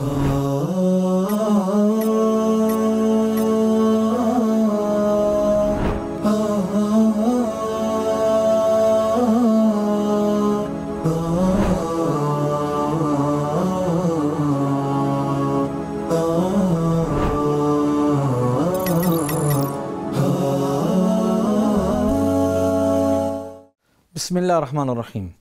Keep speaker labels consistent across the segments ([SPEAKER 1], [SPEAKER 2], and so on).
[SPEAKER 1] بسم الله الرحمن الرحيم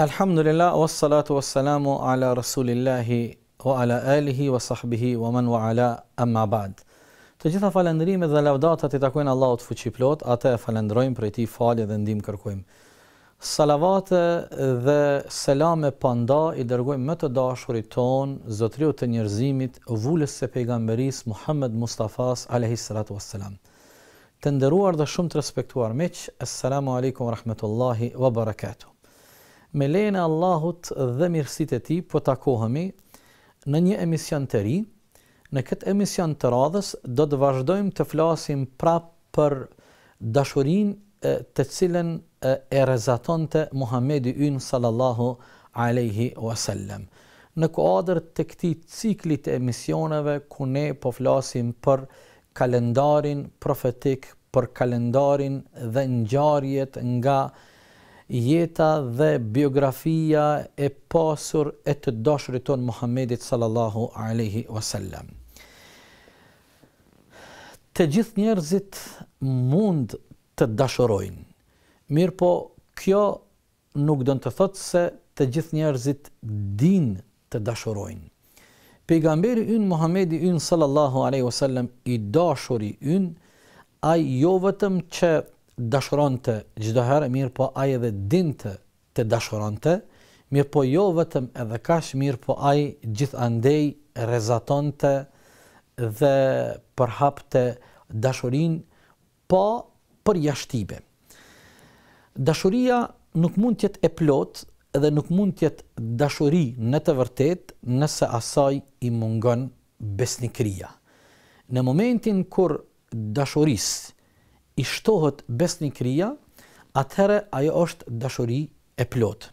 [SPEAKER 1] الحمد لله والصلاة والسلام على رسول الله wa ala alihi wa sahbihi wa man wa ala amma ba'd. Të gjitha falendrimet dhe lavdatat i takojnë Allahut fuqiplot, atë e falendrojmë për këtë falje dhe ndihmë kërkojmë. Salavate dhe selam e panda i dërgojmë më të dashurit ton, Zotëriut të njerëzimit, vullës së pejgamberis Muhammed Mustafa alayhi salatu wassalam. Të nderuar dhe shumë të respektuar miq, assalamu alaikum wa rahmatullahi wa barakatuh. Me lejnë Allahut dhe mirësit e ti, po takohëmi në një emision të ri. Në këtë emision të radhës do të vazhdojmë të flasim prap për dashurinë të cilën e rrezatonte Muhamedi ynë sallallahu alaihi wasallam. Në kuadër të këtij cikli të emisioneve ku ne po flasim për kalendarin profetik, për kalendarin dhe ngjarjet nga jeta dhe biografia e pasur e të dashurit ton Muhammedit sallallahu alaihi wasallam. Të gjithë njerëzit mund të dashurojnë. Mirë po, kjo nuk do të thotë se të gjithë njerëzit din të dashurojnë. Pejgamberi ynë Muhammedi ynë sallallahu alaihi wasallam i dashuri ynë, a jo vetëm që dashuronte gjithdo herë, mirë po aje dhe dinte të dashuronte, mirë po jo vetëm edhe kash, mirë po aje gjithë andej rezatonte dhe përhapte dashurin, po për jashtibe. Dashuria nuk mund tjetë e plotë edhe nuk mund tjetë dashuri në të vërtet nëse asaj i mungon besnikria. Në momentin kur dashurisë i shtohet besnikria, atëherë ajo është dashuri e plotë.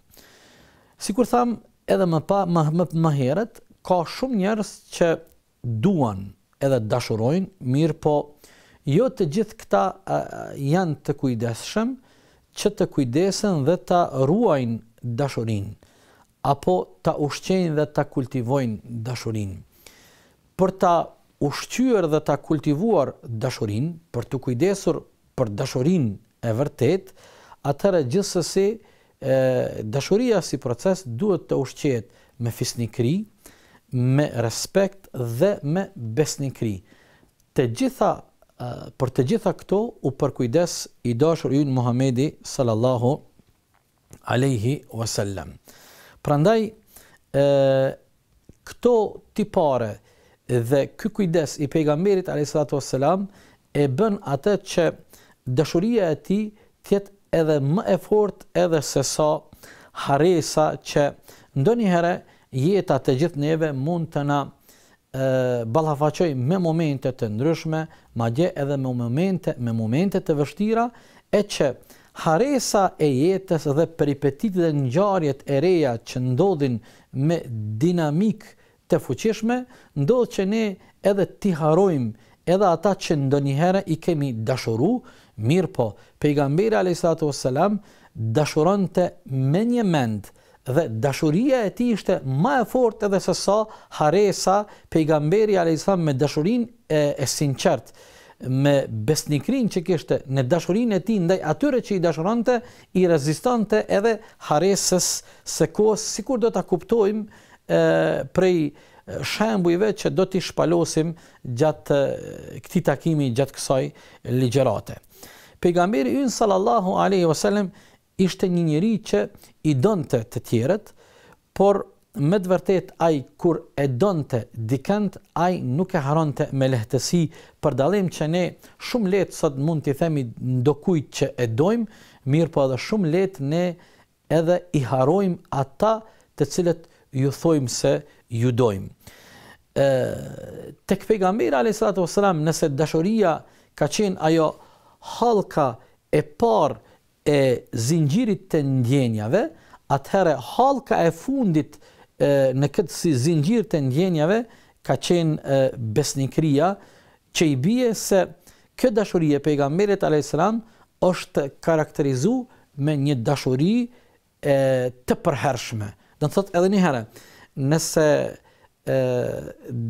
[SPEAKER 1] Sikur tham edhe më pa më më, më herët, ka shumë njerëz që duan edhe dashurojnë, mirë po jo të gjithë këta a, janë të kujdesshëm që të kujdesen dhe ta ruajnë dashurinë apo ta ushqejnë dhe ta kultivojnë dashurinë. Për ta ushqyer dhe ta kultivuar dashurinë, për të kujdesur për dashurin e vërtet, atëra gjithë sësi dashuria si proces duhet të ushqet me fisnikri, me respekt dhe me besnikri. Të gjitha, për të gjitha këto u përkujdes i dashur ju në Muhamedi sallallahu aleyhi wasallam. Prandaj, ndaj, këto tipare dhe kë kujdes i pejgamberit a.s. e bën atët që dëshuria e ti tjetë edhe më e fort edhe se sa haresa që ndonjëherë jeta të gjithë neve mund të na e, me momente të ndryshme, ma gje edhe me momente, me momente të vështira, e që haresa e jetës dhe peripetit dhe njarjet e reja që ndodhin me dinamik të fuqishme, ndodhë që ne edhe ti harojmë edhe ata që ndonjëherë i kemi dashuru, Mirë po, pejgamberi a.s. dashurante me një mend dhe dashuria e ti ishte ma e fort edhe se sa haresa pejgamberi a.s. me dashurin e sinqert, me besnikrin që kështë në dashurin e ti ndaj atyre që i dashurante i rezistante edhe haresës se kohës si kur do të kuptojmë prej shembujve që do t'i shpalosim gjatë këti takimi gjatë kësaj ligjerate pejgamberi ynë sallallahu alaihi wasallam ishte një njeri që i donte të tjerët, por me të vërtet ai kur e donte dikënd ai nuk e haronte me lehtësi për dallim që ne shumë lehtë sot mund t'i themi ndokujt që e dojm, mirë po edhe shumë lehtë ne edhe i harojmë ata të cilët ju thojm se ju dojm. tek pejgamberi alayhis salam nëse dashuria ka qenë ajo halka e parë e zinxhirit të ndjenjave, atëherë halka e fundit e, në këtë si zinxhir të ndjenjave ka qenë e, besnikria që i bie se kjo dashuri e pejgamberit alayhis salam është karakterizuar me një dashuri e, të përhershme. Do të thotë edhe një herë, nëse e,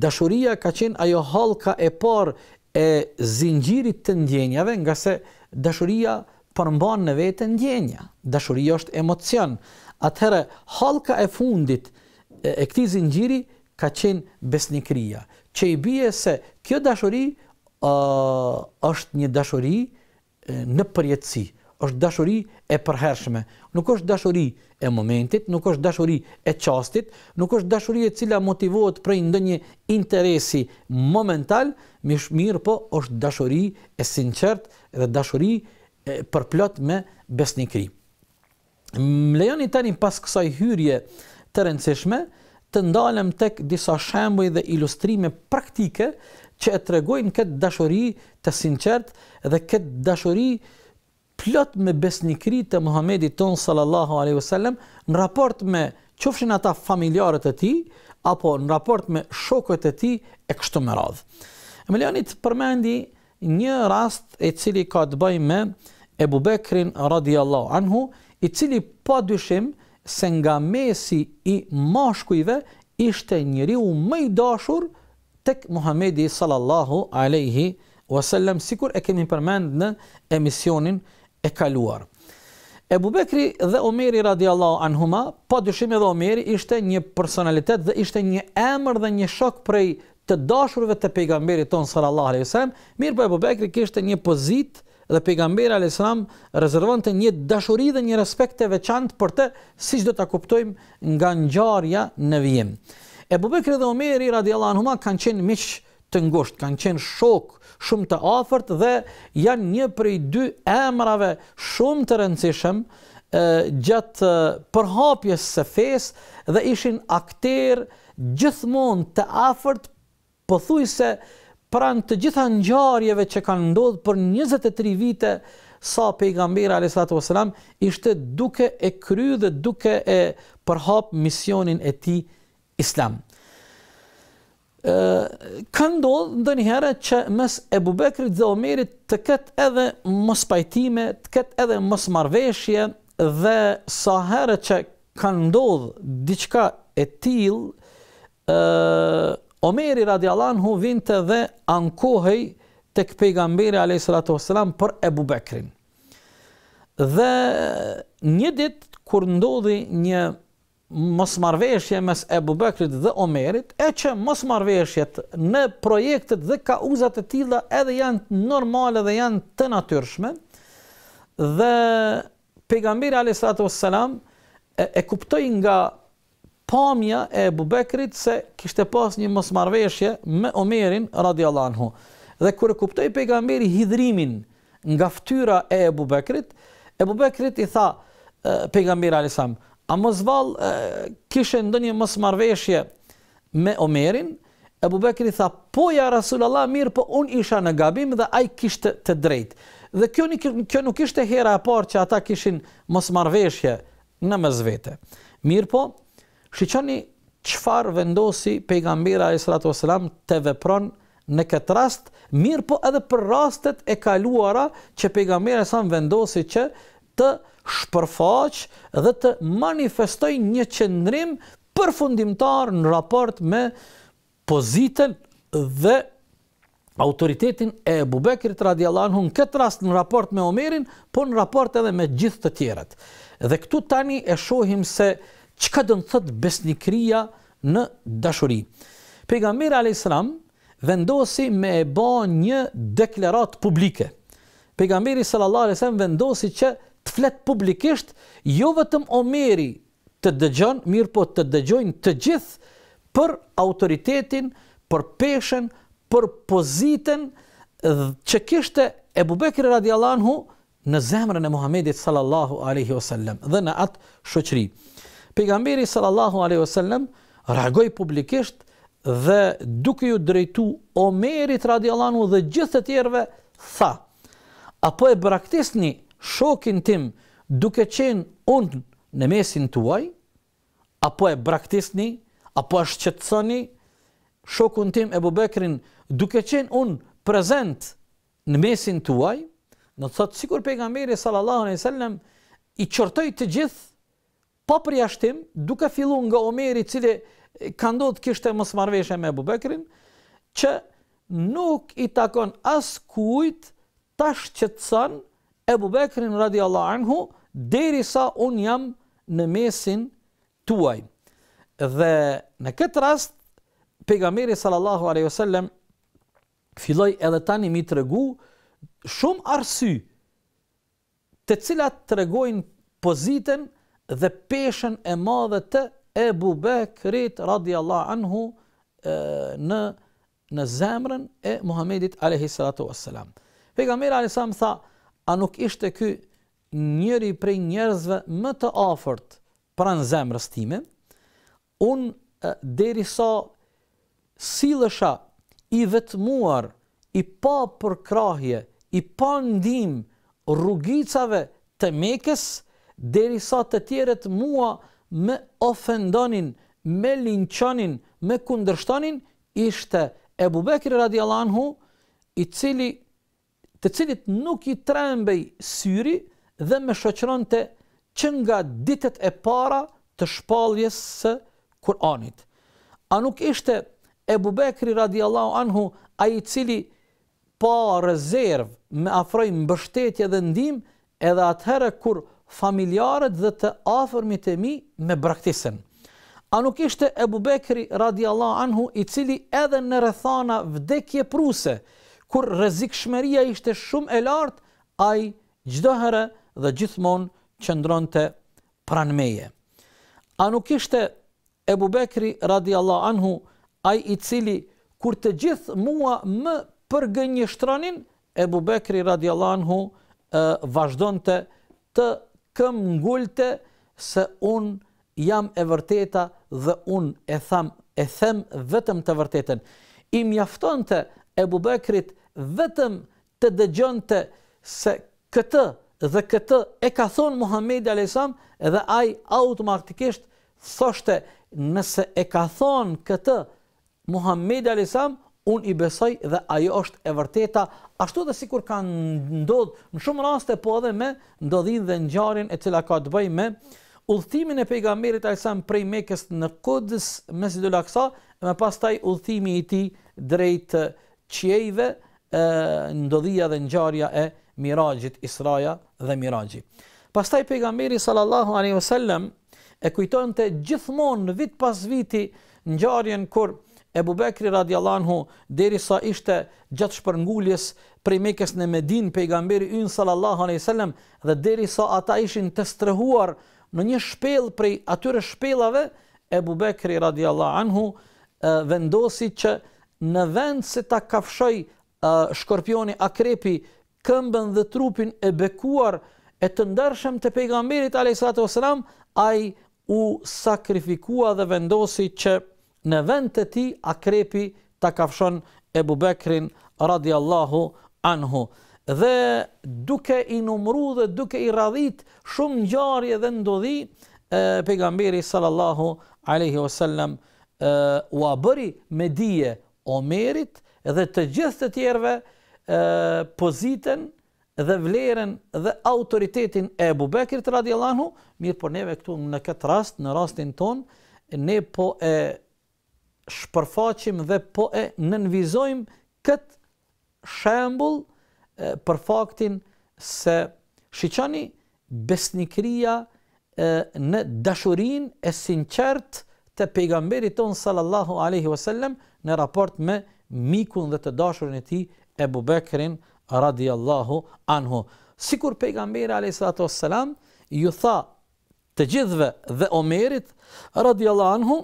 [SPEAKER 1] dashuria ka qenë ajo halka e parë e zingjirit të ndjenjave, nga se dashuria përmban në vetë ndjenja. Dashuria është emocion. Atëherë, halka e fundit e, e këti zingjiri ka qenë besnikria. Që i bie se kjo dashuri uh, është një dashuri në përjetësi është dashuri e përhershme. Nuk është dashuri e momentit, nuk është dashuri e qastit, nuk është dashuri e cila motivohet prej ndonjë interesi momental, mirë po është dashuri e sinqert dhe dashuri e përplot me besnikri. Më lejoni tani pas kësaj hyrje të rëndësishme, të ndalem tek disa shembuj dhe ilustrime praktike që e tregojnë këtë dashuri të sinqert dhe këtë dashuri të plot me besnikrit të Muhamedit ton sallallahu alaihi wasallam në raport me qofshin ata familjarët e tij apo në raport me shokët e tij e kështu me radhë. Më përmendi një rast i cili ka të bëjë me Ebubekrin radhiyallahu anhu, i cili pa dyshim se nga mesi i mashkujve ishte njeriu më i dashur tek Muhamedi sallallahu alaihi wasallam sikur e kemi përmendur në emisionin e kaluar. Ebu Bekri dhe Omeri radi Allah anhuma, pa dyshim edhe Omeri, ishte një personalitet dhe ishte një emër dhe një shok prej të dashurve të pejgamberit tonë sër Allah a.s. Mirë po Ebu Bekri kështë një pozit dhe pejgamberi a.s. rezervant të një dashuri dhe një respekt të veçant për të, si që do të kuptojmë nga njarja në vijim. Ebu Bekri dhe Omeri radi Allah anhuma kanë qenë mishë të ngosht, kanë qenë shokë, shumë të afërt dhe janë një prej dy emrave shumë të rëndësishëm gjatë përhapjes së fesë dhe ishin aktor gjithmonë të afërt pothuajse pranë të gjitha ngjarjeve që kanë ndodhur për 23 vite sa pejgamberi alayhisalatu vesselam ishte duke e kryer dhe duke e përhap misionin e tij islam kanë ndodhë ndë një herë që mes Ebu bubekrit dhe omerit të këtë edhe mos pajtime, të këtë edhe mos marveshje dhe sa herë që kanë ndodhë diqka e tilë, omeri radialan hu vinte dhe ankohëj të këpëgamberi a.s. për Ebu Bekrin. Dhe një ditë kur ndodhi një mos marveshje mes Ebu Bekrit dhe Omerit, e që mos marveshjet në projektet dhe ka e tila edhe janë normale dhe janë të natyrshme, dhe pegambiri a.s. e kuptoj nga pamja e Ebu Bekrit se kishte pas një mos marveshje me Omerin radiallanhu. Dhe kërë kuptoj pegambiri hidrimin nga ftyra e Ebu Bekrit, Ebu Bekrit i tha pegambiri a.s. A mos vall kishte ndonjë mosmarrveshje me Omerin? e Bekri tha, po ja Rasulallah mirë, po unë isha në gabim dhe ajë kishtë të drejtë. Dhe kjo, kjo nuk ishte hera e parë që ata kishin mos marveshje në me zvete. Mirë po, shiqoni qëfar vendosi pejgambira e selam të vepron në këtë rast, mirë po edhe për rastet e kaluara që pejgambira e vendosi që të vepron shpërfaq dhe të manifestoj një qëndrim përfundimtar në raport me pozitën dhe autoritetin e Bubekrit radiallahu në këtë rast në raport me Omerin, po në raport edhe me gjithë të tjerët. Dhe këtu tani e shohim se që ka dënë thët besnikria në dashuri. Pegamir a.s. vendosi me e ba një deklerat publike. Pegamiri sallallahu a.s. vendosi që të fletë publikisht, jo vetëm Omeri të dëgjon, mirë po të dëgjojnë të gjithë për autoritetin, për peshen, për pozitën që kishte Ebu Bekri radiallahu në zemrën e Muhamedit sallallahu aleyhi wa dhe në atë shoqri. Pegamberi sallallahu aleyhi wa sallam publikisht dhe duke ju drejtu Omerit radiallahu dhe gjithë të tjerve tha. Apo e braktisni shokin tim duke qenë unë në mesin tuaj, apo e braktisni, apo e shqetsoni, shokun tim e bubekrin duke qenë unë prezent në mesin tuaj, në të thotë, sikur pejgamberi sallallahu në i sellem, i qërtoj të gjithë, pa përja duke fillu nga omeri cili ka ndodhë kishtë e mësmarveshe me bubekrin, që nuk i takon as kujt, ta shqetson, Ebu Bekrin radiallahu anhu, deri sa unë jam në mesin tuaj. Dhe në këtë rast, pegameri sallallahu a.s. filloj edhe tani mi të regu shumë arsy të cilat të regojnë pozitën dhe peshen e madhe të Ebu Bekrit radiallahu anhu në në zemrën e Muhamedit alayhi salatu wassalam. Pejgamberi alayhis salam tha: a nuk ishte ky njëri prej njerëzve më të afërt pranë zemrës time, unë deri sa silësha i vetëmuar, i pa përkrahje, i pa ndim rrugicave të mekes, deri sa të tjeret mua me ofendonin, me linqonin, me kundërshtonin, ishte Ebu Bekri radiallahu, i cili të cilit nuk i trembej syri dhe me shoqëron të që nga ditet e para të shpaljes së Kur'anit. A nuk ishte e bubekri radiallahu anhu a i cili pa rezervë me afroj mbështetje dhe ndim edhe atëherë kur familjarët dhe të afërmi të mi me braktisën. A nuk ishte e bubekri radiallahu anhu i cili edhe në rëthana vdekje pruse, kur rrezikshmëria ishte shumë e lartë, ai çdo herë dhe gjithmonë qëndronte pranë meje. A nuk ishte Ebu Bekri Allah anhu, ai i cili kur të gjithë mua më një shtronin, Ebu Bekri Allah anhu e, të këm ngulte se unë jam e vërteta dhe unë e tham, e them vetëm të vërtetën. I mjafton të Ebu Bekrit vetëm të dëgjonte se këtë dhe këtë e ka thonë Muhammedi Alesam dhe aj automatikisht thoshte nëse e ka thonë këtë Muhammedi Alesam unë i besoj dhe ajo është e vërteta, ashtu dhe si kur ka ndodhë, në shumë raste po edhe me ndodhin dhe njarin e cila ka të bëj me ullëtimin e Merit Alesam prej mekës në kodës mesi do laksa, me pas taj ullëtimi i ti drejtë qjejve ndodhia dhe ngjarja e Mirajit Israja dhe miragjit. Pastaj pejgamberi sallallahu alaihi wasallam e kujtonte gjithmonë vit pas viti ngjarjen kur Ebu Bekri radiallahu anhu, deri sa ishte gjatë shpërnguljes prej mekes në Medin, pejgamberi yn sallallahu aleyhi sallam, dhe deri sa ata ishin të strehuar në një shpel prej atyre shpelave, Ebu Bekri radiallahu anhu vendosi që në vend se ta kafshoj uh, shkorpioni akrepi këmbën dhe trupin e bekuar e të ndërshëm të pejgamberit alayhisalatu sallam ai u sakrifikua dhe vendosi që në vend të tij akrepi ta kafshon Ebu Bekrin radhiyallahu anhu dhe duke i numëruar dhe duke i radhit shumë ngjarje dhe ndodhi pejgamberi sallallahu alaihi wasallam u bëri me dije Omerit dhe të gjithë të tjerëve pozitën dhe vlerën dhe autoritetin e Ebu Bekrit radiallahu, mirë por neve këtu në këtë rast, në rastin ton, ne po e shpërfaqim dhe po e nënvizojmë këtë shembul për faktin se shiqani besnikria në dashurin e sinqert të pejgamberit ton sallallahu aleyhi wasallam, në raport me mikun dhe të dashurin e tij Ebu Bekrin radiallahu anhu. Sikur pejgamberi a.s. ju tha të gjithve dhe omerit, radiallahu anhu,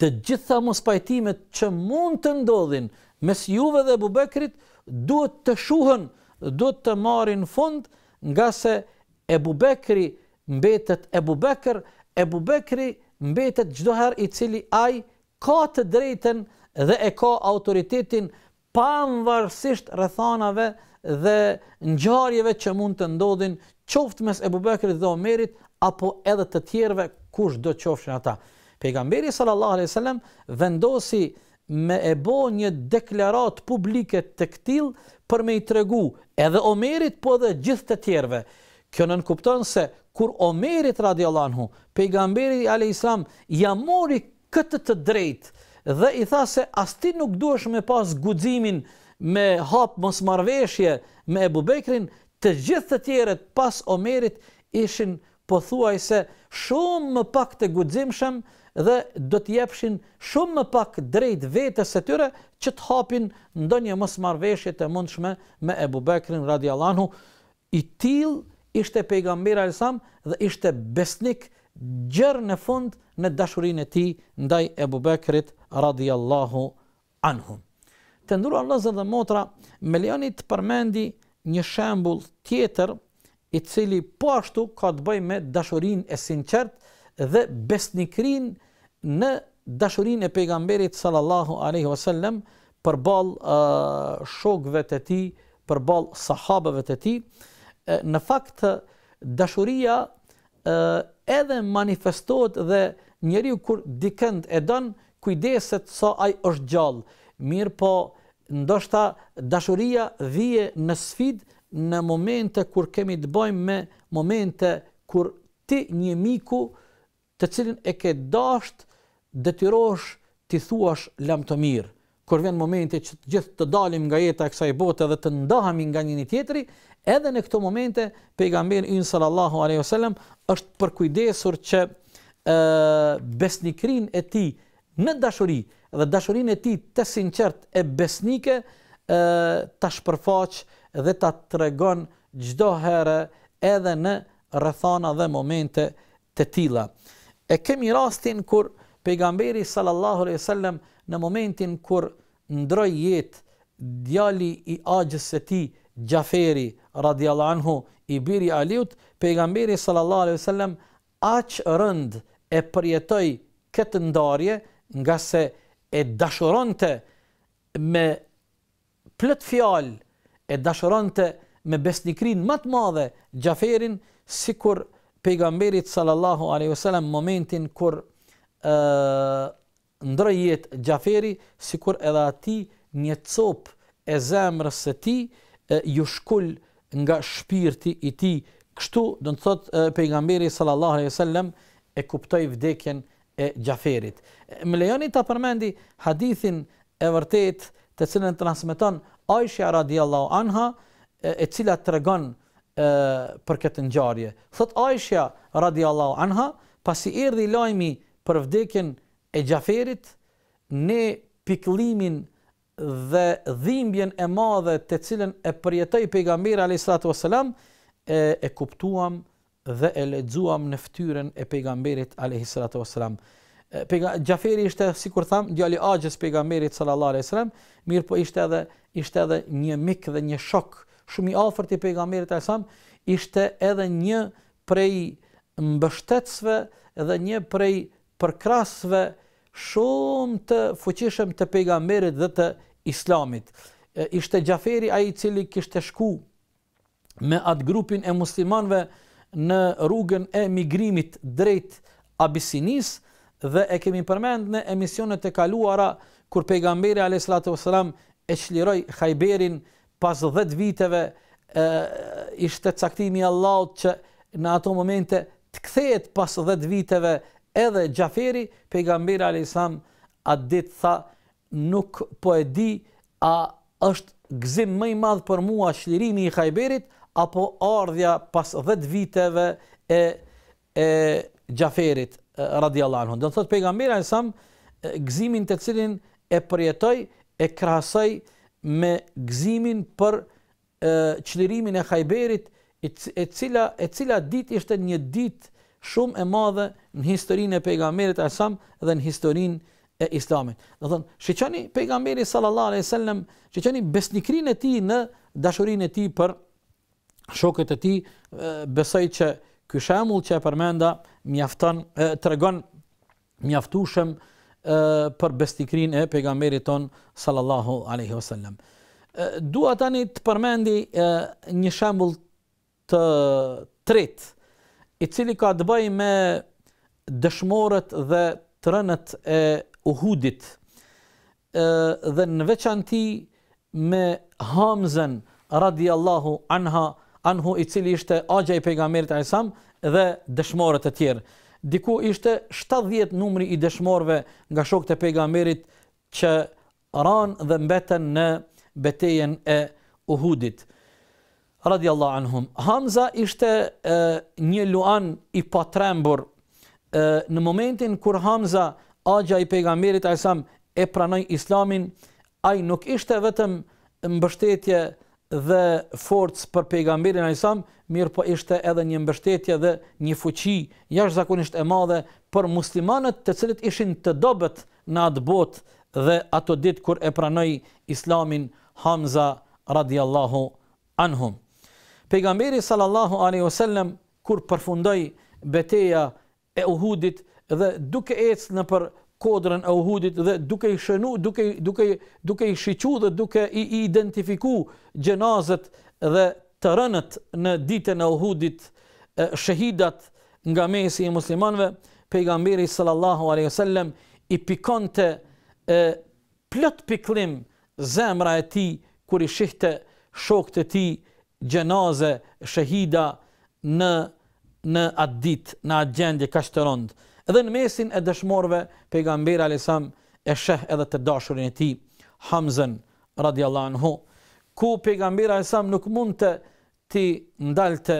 [SPEAKER 1] të gjitha pajtimet që mund të ndodhin mes juve dhe bubekrit, duhet të shuhën, duhet të marin fund, nga se e bubekri mbetet e bubekr, e bubekri mbetet gjdoher i cili ajë, ka të drejten dhe e ka autoritetin pa mvarsisht rëthanave dhe njarjeve që mund të ndodhin qoftë mes Ebu Bekri dhe Omerit apo edhe të tjerve kush do qofshin ata. Pejgamberi sallallahu alaihi sallam vendosi me e bo një deklarat publike të këtil për me i tregu edhe Omerit po dhe gjithë të tjerve. Kjo nënkupton se kur Omerit radiallahu, pejgamberi alaihi sallam jam mori këtë këtë të drejtë dhe i tha se as ti nuk duhesh me pas guximin me hap mos marrveshje me Ebu Bekrin, të gjithë të tjerët pas Omerit ishin pothuajse shumë më pak të guximshëm dhe do të jepshin shumë më pak drejt vetes së tyre që të hapin ndonjë mos marrveshje të mundshme me Ebu Bekrin radiallahu i till ishte pejgamberi alsam dhe ishte besnik gjerë në fund në dashurin e ti ndaj Ebu Bekrit radiallahu anhu. Të ndrua lëzë dhe motra, me të përmendi një shembul tjetër i cili po ashtu ka të bëj me dashurin e sinqert dhe besnikrin në dashurin e pejgamberit sallallahu aleyhi wasallem për bal uh, shokve të ti, për bal sahabëve të ti. Në fakt, dashuria uh, edhe manifestot dhe njeriu kur dikënd e don kujdeset sa ai është gjallë. Mirë po, ndoshta dashuria vije në sfidë në momente kur kemi të bëjmë me momente kur ti një miku të cilin e ke dasht detyrohesh ti thuash lam të mirë. Kur vjen momenti që të gjithë të dalim nga jeta e kësaj bote dhe të ndahemi nga njëri tjetri, edhe në këto momente pejgamberi sallallahu alejhi wasallam është për kujdesur që besnikrin e ti në dashuri dhe dashurin e ti të sinqert e besnike të shpërfaq dhe të të regon gjdo herë edhe në rëthana dhe momente të tila. E kemi rastin kur pejgamberi sallallahu alaihi wasallam në momentin kur ndroj jetë djali i agjës e ti gjaferi radhiyallahu anhu i biri aliut, pejgamberi sallallahu alaihi wasallam aq rënd e përjetoi këtë ndarje nga se e dashuronte me plët fjalë, e dashuronte me besnikrin më të madhe Gjaferin, si kur pejgamberit sallallahu a.s. momentin kur e, ndrë jetë Gjaferi, si kur edhe ati një copë e zemrës e ti ju shkull nga shpirti i ti Kështu do të thotë pejgamberi sallallahu alejhi wasallam e kuptoi vdekjen e Xhaferit. Më lejoni ta përmendi hadithin e vërtet të cilën transmeton Aisha radhiyallahu anha e cila tregon për këtë ngjarje. Thot Aisha radhiyallahu anha pasi erdhi lajmi për vdekjen e Xhaferit në pikëllimin dhe dhimbjen e madhe të cilën e përjetoi pejgamberi alayhisalatu wasallam e e kuptuam dhe e lexuam në fytyrën e pejgamberit alayhi salatu wasalam. Jaferi ishte sikur tham djali i Axhës pejgamberit sallallahu alaihi wasalam, mirë po ishte edhe ishte edhe një mik dhe një shok shumë i afërt i pejgamberit alayhi salam, ishte edhe një prej mbështetësve dhe një prej përkrasve shumë të fuqishëm të pejgamberit dhe të Islamit. Ishte Jaferi ai i cili kishte shkuar me atë grupin e muslimanve në rrugën e migrimit drejt Abisinis dhe e kemi përmend në emisionet e kaluara kur pejgamberi alayhisalatu wasalam e çliroi Khayberin pas 10 viteve ë ishte caktimi i Allahut që në ato momente të kthehet pas 10 viteve edhe Xhaferi pejgamberi salam atë ditë tha nuk po e di a është gzim më i madh për mua çlirimi i Khayberit apo ardhja pas 10 viteve e e Xhaferit radhiyallahu anhu. Do thot pejgamberi sa gëzimin të cilin e përjetoi e krahasoi me gëzimin për çlirimin e Khayberit e cila e cila ditë ishte një ditë shumë e madhe në historinë e pejgamberit Asam dhe në historinë e Islamit. Do thon, shiçani pejgamberi sallallahu alejhi dhe sellem, shiçani besnikrinë e tij në dashurinë e tij për shokët e tij besoi që ky shembull që e përmenda mjafton tregon mjaftueshëm për bestikrin e pejgamberit ton sallallahu alaihi wasallam. Dua tani të përmendi një shembull të tret i cili ka të bëjë me dëshmorët dhe të rënët e Uhudit. ë dhe në veçantë me Hamzen radiallahu anha, anhu i cili ishte agja i pejgamberit Aisam dhe dëshmorët e tjerë. Diku ishte 70 numri i dëshmorëve nga shokët e pejgamberit që ranë dhe mbeten në betejen e Uhudit. Allah anhum. Hamza ishte e, një luan i patrembur. E, në momentin kur Hamza, agja i pejgamberit Aisam, e pranoj islamin, aj nuk ishte vetëm mbështetje dhe forcë për pejgamberin e Isam, mirë po ishte edhe një mbështetje dhe një fuqi jash zakonisht e madhe për muslimanët të cilët ishin të dobet në atë botë dhe ato ditë kur e pranoj islamin Hamza radiallahu anhum. Pejgamberi sallallahu a.s. kur përfundoj beteja e uhudit dhe duke ecë në për kodrën e Uhudit dhe duke i shënu, duke duke duke i shiqur dhe duke i identifiku gjenazet dhe të rënët në ditën e Uhudit shahidat nga mesi i muslimanëve, pejgamberi sallallahu alaihi wasallam i pikonte plot pikllim zemra e tij kur i shihte shokët e tij gjenaze shahida në në atë ditë, në atë gjendje kaq dhe në mesin e dëshmorve pejgamberi alajsam e sheh edhe të dashurin e tij Hamzen radhiyallahu anhu ku pejgamberi alajsam nuk mund të ti ndalte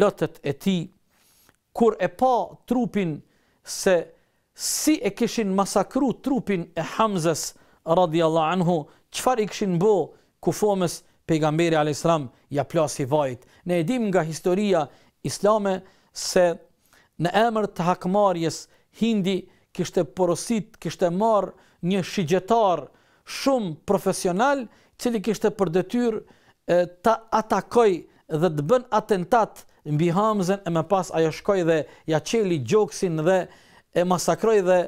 [SPEAKER 1] lotët e tij kur e pa trupin se si e kishin masakru trupin e Hamzes radhiyallahu anhu çfarë i kishin bë ku fomës pejgamberi alajsam ja plasi vajt ne e dim nga historia islame se në emër të hakmarjes hindi kishte porosit, kishte marrë një shigjetar shumë profesional, cili kishte për detyrë ta atakoj dhe të bën atentat mbi Hamzën e me pas ajo shkoi dhe ja çeli gjoksin dhe e masakroj dhe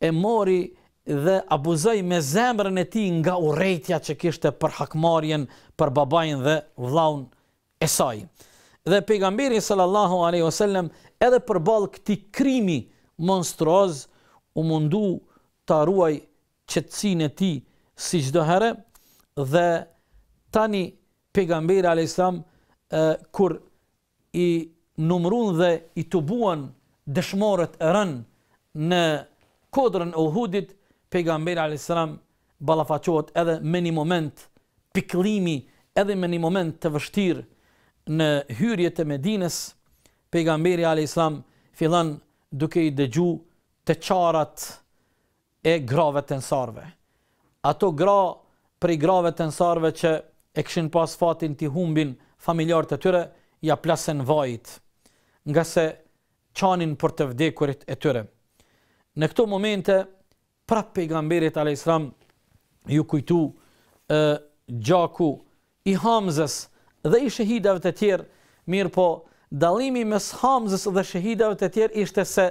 [SPEAKER 1] e mori dhe abuzoi me zemrën e tij nga urejtja që kishte për hakmarrjen për babain dhe vllahun e saj. Dhe pejgamberi sallallahu alaihi wasallam edhe për balë këti krimi monstruoz, u mundu të ruaj qëtësin e ti si herë, dhe tani pegamberi a.s. kur i numrun dhe i të buan dëshmorët rën në kodrën e uhudit, pegamberi a.s. balafachot edhe me një moment piklimi, edhe me një moment të vështirë në hyrjet e medinës, pejgamberi alayhiselam fillon duke i dëgju të çarat e grave të ansarve. Ato gra prej grave të ansarve që e kishin pas fatin ti humbin familjarët e tyre ja plasën vajit, nga se qanin për të vdekurit e tyre. Në këto momente, pra pejgamberit a.s. ju kujtu e, gjaku i hamzës dhe i shahidave të tjerë, mirë po dalimi mes Hamzës dhe shahidave të tjerë ishte se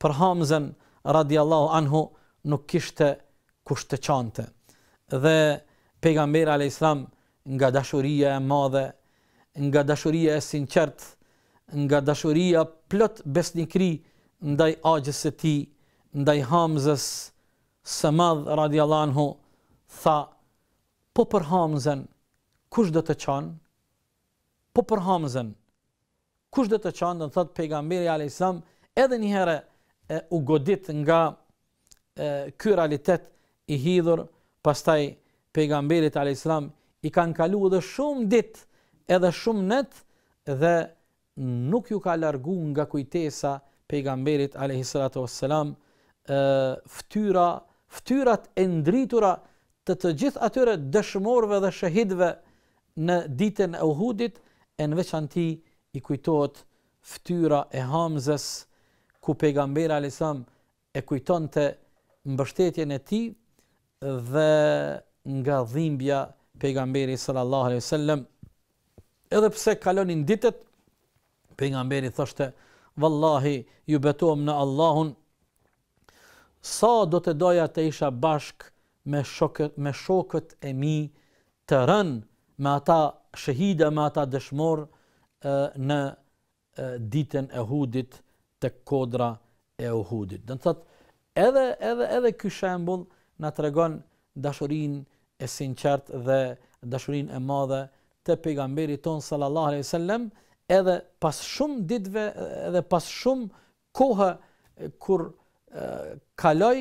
[SPEAKER 1] për Hamzën radiallahu anhu nuk kishte kushtë të qante. Dhe pejgamberi alayhis islam nga dashuria e madhe, nga dashuria e sinqert, nga dashuria plot besnikri ndaj agjës e ti, ndaj Hamzës së madhë radiallahu anhu, tha, po për Hamzën, kush do të qanë? Po për Hamzën, kush do të çonë në thot pejgamberi alayhisam edhe një herë u godit nga ky realitet i hidhur pastaj pejgamberit alayhisam i kanë kalu edhe shumë ditë edhe shumë net dhe nuk ju ka largu nga kujtesa pejgamberit alayhisalatu wassalam ftyra ftyrat e ndritura të të gjithë atyre dëshmorëve dhe shahidëve në ditën e Uhudit në veçanti i kujtohet ftyra e Hamzes ku pejgamberi alayhisalam e kujtonte mbështetjen e tij dhe nga dhimbja pejgamberi sallallahu alaihi wasallam edhe pse kalonin ditët pejgamberi thoshte vallahi ju betohem në Allahun sa do të doja të isha bashk me shokët me shokët e mi të rën me ata shahida me ata dëshmorë në ditën e Hudit të kodra e Uhudit. Dhe në thëtë, edhe, edhe, edhe ky shembull në të regon dashurin e sinqert dhe dashurin e madhe të pejgamberit ton sallallahu aleyhi sallem, edhe pas shumë ditve, edhe pas shumë kohë kur kaloj,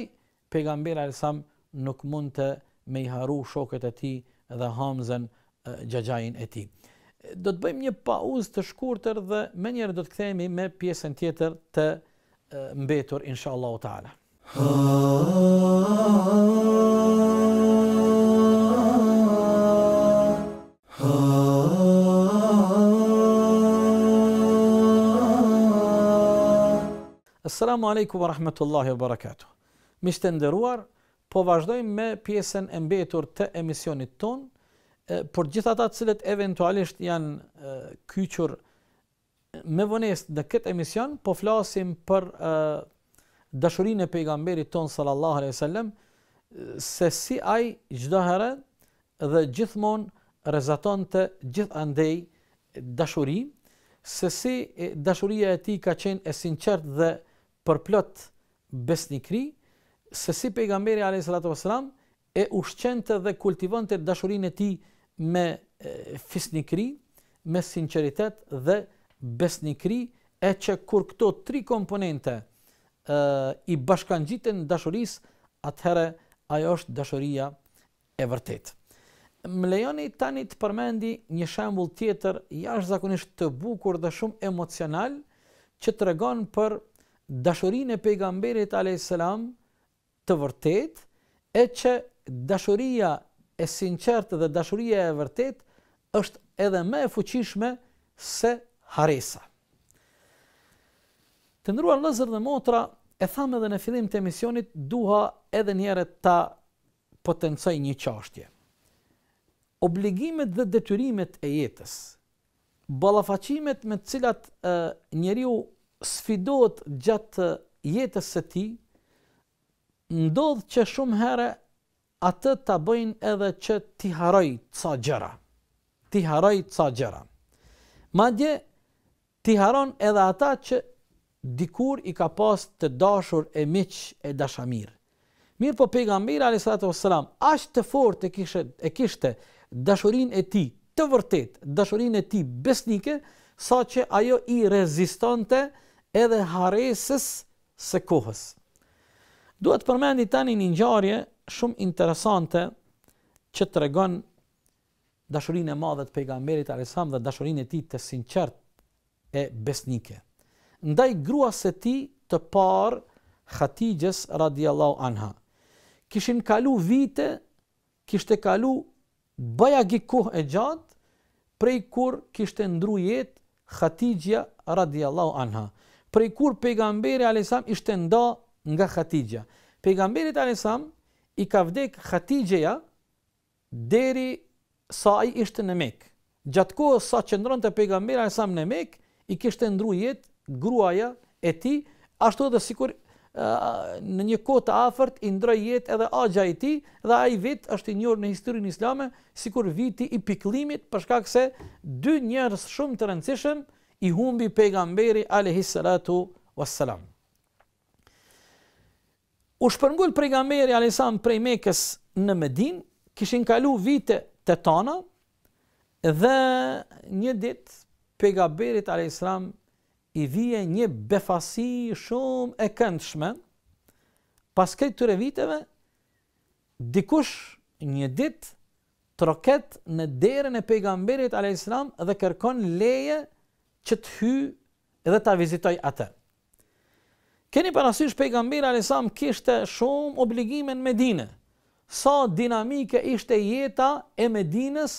[SPEAKER 1] pejgamberi alesam nuk mund të me i haru shoket e ti dhe hamzen gjajajin e ti do të bëjmë një pauzë të shkurtër dhe më njerë do të kthehemi me pjesën tjetër të mbetur inshallah taala. Assalamu alaikum wa rahmatullahi wa barakatuh. Mishtë ndëruar, po vazhdojmë me pjesën e mbetur të emisionit tonë, por gjithë ata të cilët eventualisht janë kyqur me vones dhe këtë emision, po flasim për dashurin e pejgamberit tonë sallallahu alaihi sallem, se si aj gjdohere dhe gjithmonë rezaton të gjithandej dashurin, dashuri, se si dashuria e ti ka qenë e sinqert dhe përplot besnikri, se si pejgamberi a.s. e ushqente dhe kultivante dashurin e ti me fisnikri, me sinceritet dhe besnikri, e që kur këto tri komponente e, i bashkan gjitën dashuris, atëherë ajo është dashuria e vërtetë. Më lejoni tani të përmendi një shembull tjetër jashtë zakonisht të bukur dhe shumë emocional që të regon për dashurin e pejgamberit a.s. të vërtet e që dashuria e sinqertë dhe dashuria e vërtet, është edhe më e fuqishme se haresa. Të ndruar lëzër dhe motra, e thamë edhe në fillim të emisionit, duha edhe njëre ta potencoj një qashtje. Obligimet dhe detyrimet e jetës, balafacimet me cilat e, njëriu sfidot gjatë jetës e ti, ndodhë që shumë herë atë të bëjnë edhe që ti haroj sa gjera. Ti haroj sa gjera. Madje, ti haron edhe ata që dikur i ka pas të dashur e miq e dashamir. Mirë po pejgamberi a.s. ashtë të fort e kishte, e kishte dashurin e ti të vërtet, dashurin e ti besnike, sa që ajo i rezistante edhe haresës se kohës. Duhet përmendit tani një njarje shumë interesante që të regon dashurin e madhe të pejgamberit Alisam dhe dashurin e ti të sinqert e besnike. Ndaj grua se ti të par Khatijës radiallahu anha. Kishin kalu vite, kishte kalu bëja gikuh e gjatë, prej kur kishte ndru jetë Khatijëja radiallahu anha. Prej kur pejgamberi Alisam ishte nda nga Khatijëja. Pejgamberit Alisam, i ka vdek Khatijeja deri sa i ishte në mek. Gjatë kohë sa qëndron të pejgambera e samë në mek, i kishte ndru jetë gruaja e ti, ashtu edhe sikur në një kohë të afërt i ndroi jetë edhe axha i tij dhe ai vit është i njohur në historinë islame sikur viti i pikëllimit për shkak se dy njerëz shumë të rëndësishëm i humbi pejgamberi alayhi salatu wassalam U shpërngull prej nga Alisam prej mekes në Medin, kishin kalu vite të tana, dhe një dit, pe nga Alisam i vije një befasi shumë e këndshme, pas këtë të reviteve, dikush një dit, të roket në derën e pejgamberit a.S. dhe kërkon leje që të hy dhe të vizitoj atër. Keni parasysh pejgamberi sallallahu alajhi kishte shumë obligime në Medinë. Sa dinamike ishte jeta e Medinës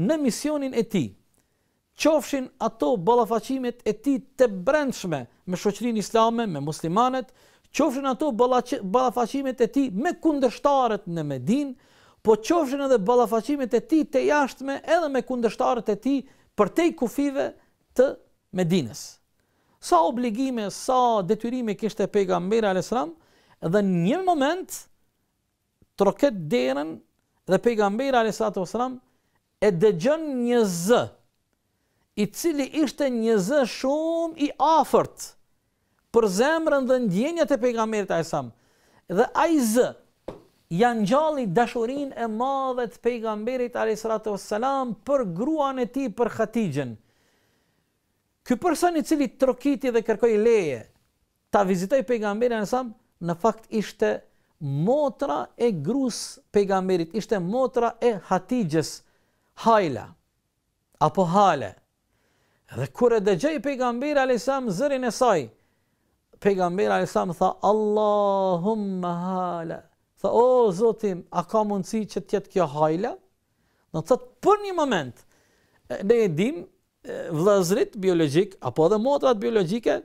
[SPEAKER 1] në misionin e tij. Qofshin ato ballafaqimet e tij të brendshme me shoqërinë islame, me muslimanët, qofshin ato ballafaqimet e tij me kundërshtarët në Medinë, po qofshin edhe ballafaqimet e tij të jashtme edhe me kundërshtarët e tij përtej kufive të Medinës sa obligime, sa detyrime kishte pejgamberi alayhis salam dhe në një moment troket derën dhe pejgamberi alayhis salam e dëgjon një z i cili ishte një z shumë i afërt për zemrën dhe ndjenjat e pejgamberit alayhis salam dhe ai z ja ngjalli dashurinë e madhe të pejgamberit alayhis salam për gruan e tij për Hatixhen Ky person i cili trokiti dhe kërkoi leje ta vizitoj pejgamberin e sam, në fakt ishte motra e gruas pejgamberit, ishte motra e Hatijes Hajla apo Hale. Dhe kur e dëgjoi pejgamberi alayhisalam zërin e saj, pejgamberi alayhisalam tha Allahumma Hale. Tha o Zotim, a ka mundësi që të jetë kjo Hajla? Do thot për një moment ne e dimë vëllazrit biologjik apo edhe motrat biologjike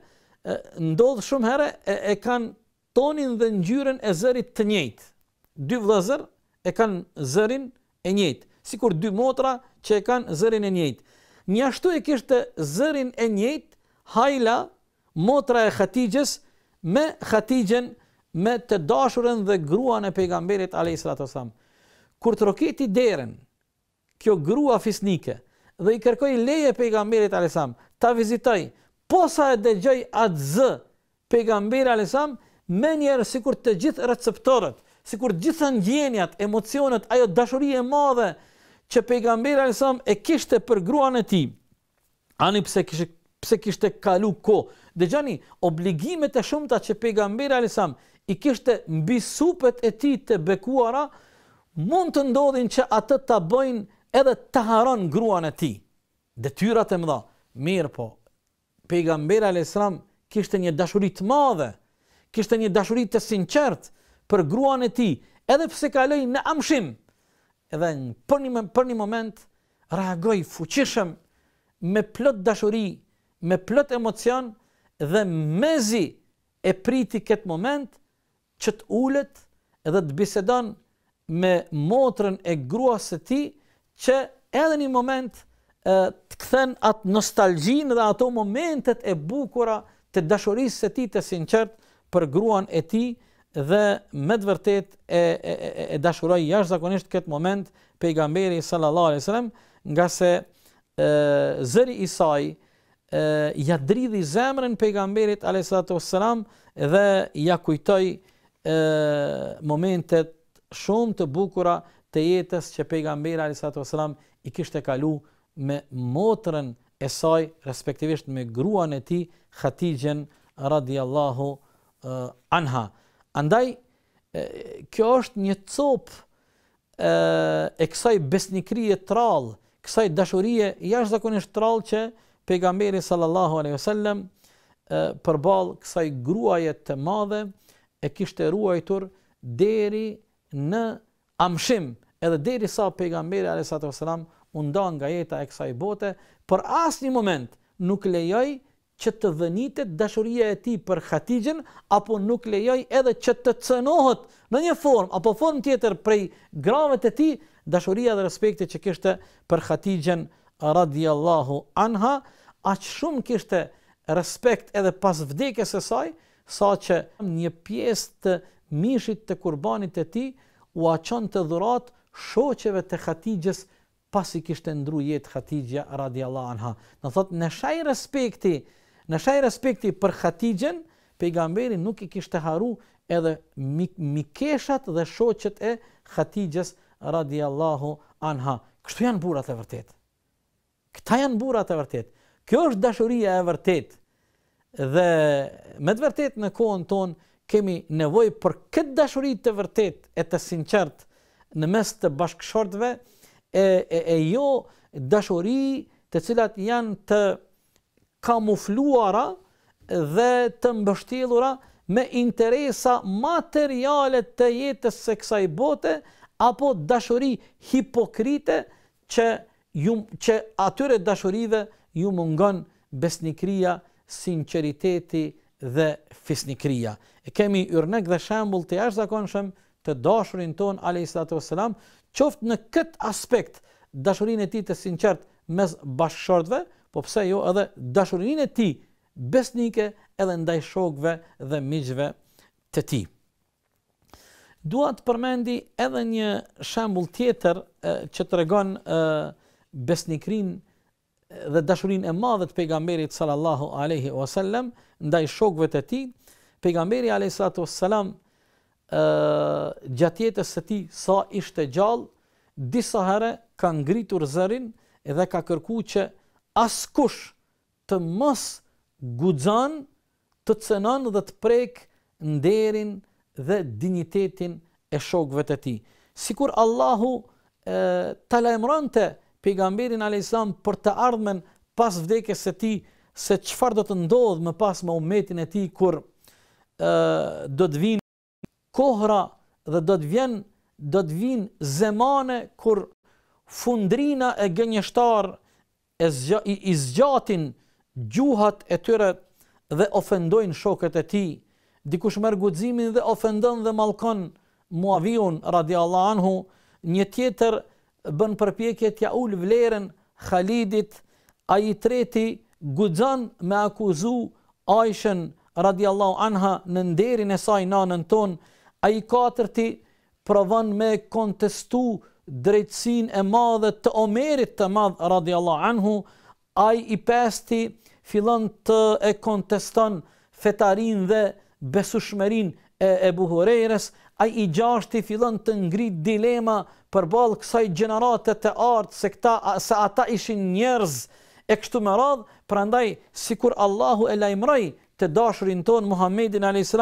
[SPEAKER 1] ndodh shumë herë e, e kanë tonin dhe ngjyrën e zërit të njëjtë. Dy vëllazër e kanë zërin e njëjtë, sikur dy motra që e kanë zërin e njëjtë. Mja e kishtë zërin e njët, hajla, motra e khatijgjës, me khatijgjën, me të dashurën dhe gruan e pejgamberit, a.s. Kur të roketi deren, kjo grua fisnike, dhe i kërkoj leje pejgamberit Alisam, ta vizitoj, po sa e dhe gjoj atë zë pejgamberi Alisam, me njerë si kur të gjithë receptorët, si kur gjithë në gjenjat, emocionet, ajo dashurije madhe që pejgamberi Alisam e kishte për gruan në ti, ani pse kishe pse kishte kalu ko. Dhe gjani, obligimet e shumëta që pejgamberi Alisam i kishte supet e ti të bekuara, mund të ndodhin që atët të bëjnë edhe të haron gruan e ti, dhe tyrat e mëdha, mirë po, pejgamber al-Islam kishte një dashurit madhe, kishte një dashurit të sinqert për gruan e ti, edhe pse kaloi në amshim, edhe për një, për një moment, reagoj fuqishëm, me plot dashuri, me plot emocion, dhe mezi e priti këtë moment, që të ullet, edhe të bisedon me motrën e gruas e ti, që edhe një moment të këthen atë nostalgjin dhe ato momentet e bukura të dashurisë se ti të sinqert për gruan e ti dhe me të vërtet e, e, e, e jash zakonisht këtë moment pejgamberi sallallahu alai sallam nga se e, zëri isaj ja dridhi zemrën pejgamberit alai sallam dhe ja kujtoj e, momentet shumë të bukura të jetës që pejgamberi alayhisatu sallam i kishte kalu me motrën e saj respektivisht me gruan e tij Khatijën radhiyallahu uh, anha. Andaj eh, kjo është një cop e, eh, e kësaj besnikrie trall, kësaj dashurie jashtëzakonisht trall që pejgamberi sallallahu alaihi wasallam përball kësaj gruaje të madhe e kishte ruajtur deri në amshim edhe deri sa pejgamberi a.s. u nda nga jeta e kësaj bote, për asë një moment nuk lejoj që të dhenitet dashuria e ti për khatijgjën, apo nuk lejoj edhe që të cënohet në një form, apo form tjetër prej gravet e ti, dashuria dhe respekti që kishte për khatijgjën radiallahu anha, që shumë kishte respekt edhe pas vdekes e saj, sa që një pjesë të mishit të kurbanit e ti, u aqon të dhurat shoqeve të Khatijgjës pasi kishte ndru jetë Khatijgja radiallahu anha. Në thot, në shaj respekti, në shaj respekti për Khatijën, pejgamberi nuk i kishte haru edhe mikeshat dhe shoqet e Khatijgjës radiallahu anha. Kështu janë burat e vërtet. Këta janë burat e vërtet. Kjo është dashuria e vërtet. Dhe me të vërtet në kohën tonë, kemi nevoj për këtë dashurit të vërtet e të sinqert në mes të bashkëshortve e, e, e jo dashuri të cilat janë të kamufluara dhe të mbështilura me interesa materialet të jetës se kësa i bote apo dashuri hipokrite që, ju, që atyre dashurive ju mungon besnikria, sinceriteti, dhe fisnikria. E kemi yrnek dhe shembull të jashtëzakonshëm të dashurin ton alayhisatu sallam, qoftë në kët aspekt dashurinë e tij të sinqert mes bashkëshortëve, po pse jo edhe dashurinë e tij besnike edhe ndaj shokëve dhe miqve të tij. Dua të përmendi edhe një shembull tjetër e, që tregon besnikrinë dhe dashurin e madhe të pejgamberit sallallahu aleyhi wasallam ndaj shokëve të ti, pejgamberi aleyhi sallatu gjatë jetës së ti sa ishte gjallë, disa herë ka ngritur zërin dhe ka kërku që askush të mos guxon të cenon dhe të prek nderin dhe dinjitetin e shokëve të tij. Sikur Allahu ë ta lajmëronte pejgamberin alayhissalam për të ardhmen pas vdekjes së tij se çfarë do të ndodhë më pas me umetin e tij kur ë do të vinë kohra dhe do të vjen do të vinë zemane kur fundrina e gënjeshtar e i, zgjatin gjuhat e tyre dhe ofendojnë shokët e tij dikush merr guximin dhe ofendon dhe mallkon Muaviun radiallahu anhu një tjetër bën përpjekje t'ja ul vlerën Khalidit, ai i treti guxon me akuzu Aishën radiallahu anha në nderin e saj nanën ton, a i katërti provon me kontestu drejtsin e madhe të omerit të madhe radiallahu anhu, a i pesti filon të e konteston fetarin dhe besushmerin e, e buhurejres, a i gjashti filon të ngrit dilema për balë kësaj gjeneratet të artë, se, këta, se ata ishin njerëz e kështu më radhë, pra ndaj, si kur Allahu e lajmëraj të dashurin tonë Muhammedin a.s.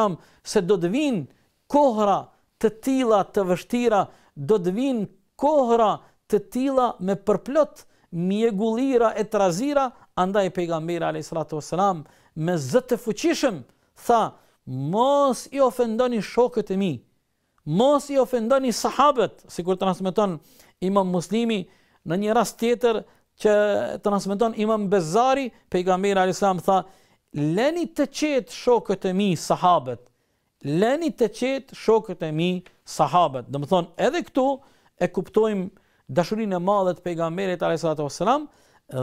[SPEAKER 1] se do të vinë kohra të tila të vështira, do të vinë kohra të tila me përplot mjegullira e trazira, andaj pejgamberi a.s. me zëtë fuqishëm, tha, mos i ofendoni shokët e mi, mos i ofendoni sahabët, si kur transmiton imam muslimi në një rast tjetër që transmeton imam Bezari, pejgamberi a.s. tha, leni të qetë shokët e mi sahabët, leni të qetë shokët e mi sahabët. Dëmë thonë, edhe këtu e kuptojmë dashurin e madhët pejgamberit a.s.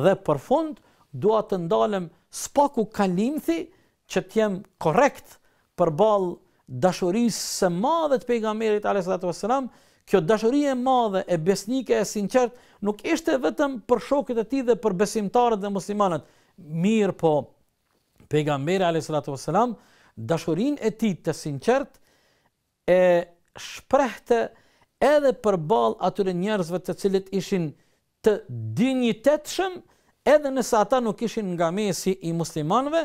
[SPEAKER 1] dhe për fund, dua të ndalem spaku kalimthi që t'jem korekt për balë dashurisë së madhe të pejgamberit alayhi wasalam, kjo dashuri e madhe e besnike e sinqert nuk ishte vetëm për shokët e tij dhe për besimtarët dhe muslimanët, mirë po pejgamberi alayhi salatu wasalam dashurinë e tij të sinqert e shprehte edhe për ballë atyre njerëzve të cilët ishin të dinjitetshëm edhe nëse ata nuk ishin nga mesi i muslimanëve,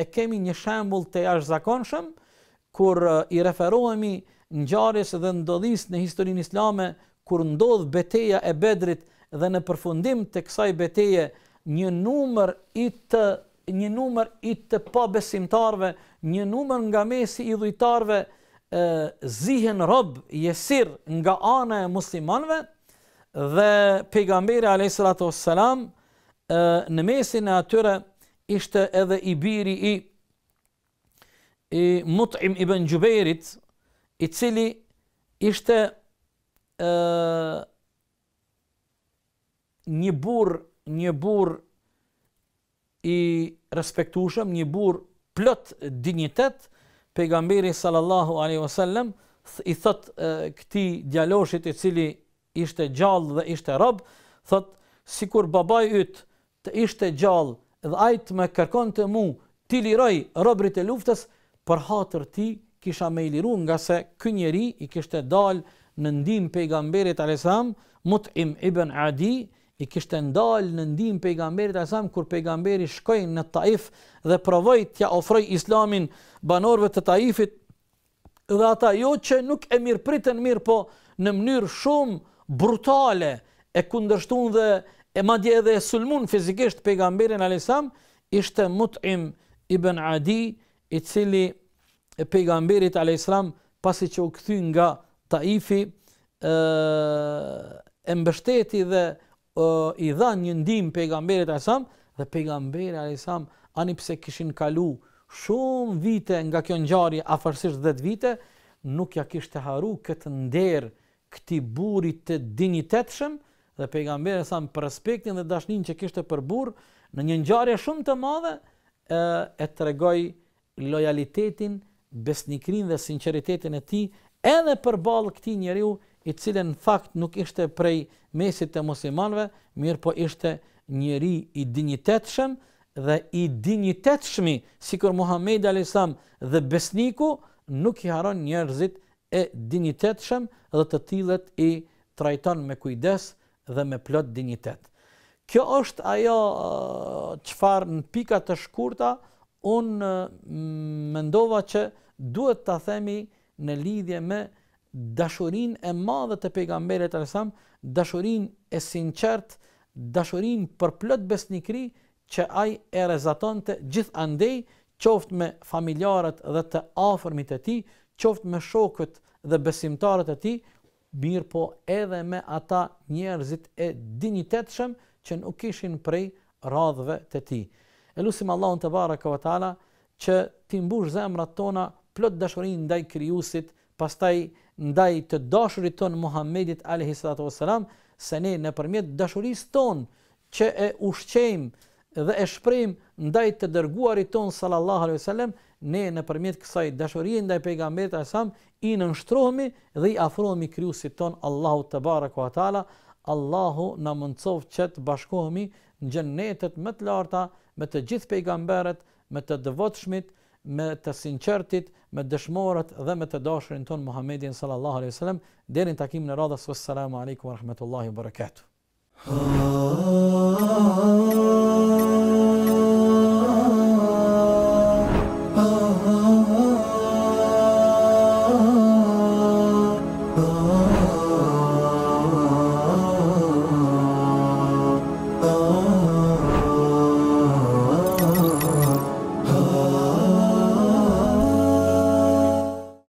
[SPEAKER 1] e kemi një shembull të jashtëzakonshëm, ë kur i referohemi në gjarës dhe ndodhis në historin islame, kur ndodh beteja e bedrit dhe në përfundim të kësaj beteje, një numër i të një numër i të pabesimtarve, një numër nga mesi i dhujtarve, e, zihen rob, jesir nga anë e muslimanve, dhe pejgamberi a.s. në mesin e atyre ishte edhe i biri i i Mut'im ibn Jubairit, i cili ishte ë një burr, një burr i respektueshëm, një burr plot dinjitet, pejgamberi sallallahu alaihi wasallam i thot këtij djaloshit i cili ishte gjallë dhe ishte rob, thot sikur babai yt të ishte gjallë dhe ai të më kërkonte mua ti liroj robrit e luftës për hatër ti kisha me i liru nga se kënjeri i kishte dal në ndim pejgamberit alesam, mut im ibn Adi, i kishte ndal në ndim pejgamberit alesam, kur pejgamberi shkojnë në taif dhe provoj tja ofroj islamin banorve të taifit, dhe ata jo që nuk e mirë pritën mirë, po në mënyrë shumë brutale, e kundërshtun dhe e madje edhe e sulmun fizikisht pejgamberin alesam, ishte mut im ibn Adi, i cili e pejgamberit alayhiselam pasi që u kthy nga Taifi ë e mbështeti dhe e, i dha një ndihmë pejgamberit alayhiselam dhe pejgamberi alayhiselam ani pse kishin kalu shumë vite nga kjo ngjarje afërsisht 10 vite nuk ja kishte haru këtë nder këti burit të dinjitetshëm dhe pejgamberi alayhiselam për respektin dhe dashnin që kishte për burr në një ngjarje shumë të madhe e, e tregoi lojalitetin besnikrin dhe sinceritetin e ti, edhe për balë këti njeriu, i cilën në fakt nuk ishte prej mesit të muslimanve, mirë po ishte njeri i dinjitetshëm dhe i dinjitetshmi, si kër Muhammed Alisam dhe besniku, nuk i haron njerëzit e dinjitetshëm dhe të tilet i trajton me kujdes dhe me plot dinjitet. Kjo është ajo qëfar uh, në pikat të shkurta, unë mendova që duhet të themi në lidhje me dashurin e madhe të pejgamberi të resam, dashurin e sinqert, dashurin për plët besnikri që aj e rezaton të gjithë andej, qoftë me familjarët dhe të afërmit e ti, qoftë me shokët dhe besimtarët e ti, mirë po edhe me ata njerëzit e dinitetëshem që nuk ishin prej radhëve të ti e lusim Allahun te baraka ve taala qe ti mbush zemrat tona plot dashurin ndaj kryusit, pastaj ndaj te dashurit ton Muhammedit a.s. salatu wasalam se ne në përmjet dashuris ton qe e ushqejm dhe e shprehim ndaj te dërguarit ton sallallahu alaihi wasalam ne në përmjet ksa dashurin ndaj pejgamberit asam i në dhe i afrohemi kryusit tonë Allahu të barëku atala, Allahu në mëndsov që të bashkohemi në gjennetet më të larta, me të gjithë pejgamberet, me të dëvotshmit, me të sinqertit, me dëshmorët dhe me të dashurin ton Muhammedin sallallahu alaihi wasallam, deri në takimin e radhës. Assalamu alaikum wa rahmatullahi wa barakatuh. Ah, ah, ah,